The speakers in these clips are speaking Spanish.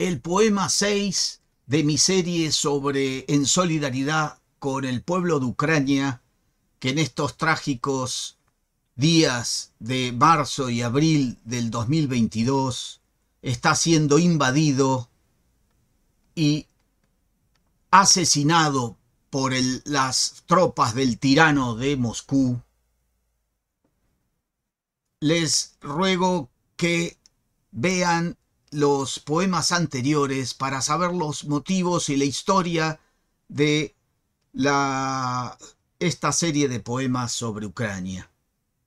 el poema 6 de mi serie sobre En solidaridad con el pueblo de Ucrania, que en estos trágicos días de marzo y abril del 2022 está siendo invadido y asesinado por las tropas del tirano de Moscú, les ruego que vean los poemas anteriores para saber los motivos y la historia de la, esta serie de poemas sobre Ucrania.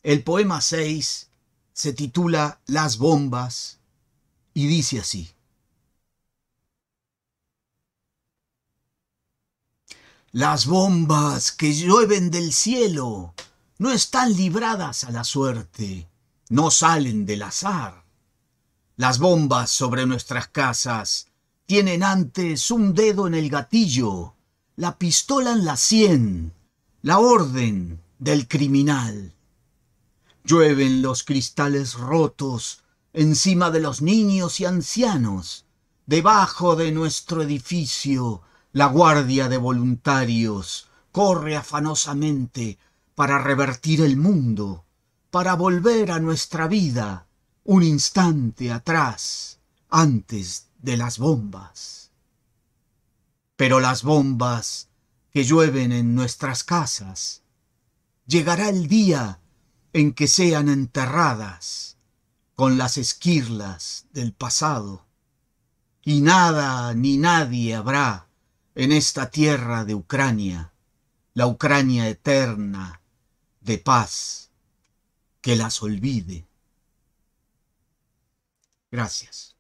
El poema 6 se titula Las bombas y dice así. Las bombas que llueven del cielo no están libradas a la suerte, no salen del azar las bombas sobre nuestras casas tienen antes un dedo en el gatillo, la pistola en la sien, la orden del criminal. Llueven los cristales rotos encima de los niños y ancianos. Debajo de nuestro edificio, la guardia de voluntarios corre afanosamente para revertir el mundo, para volver a nuestra vida, un instante atrás, antes de las bombas. Pero las bombas que llueven en nuestras casas, llegará el día en que sean enterradas con las esquirlas del pasado. Y nada ni nadie habrá en esta tierra de Ucrania, la Ucrania eterna de paz, que las olvide. Gracias.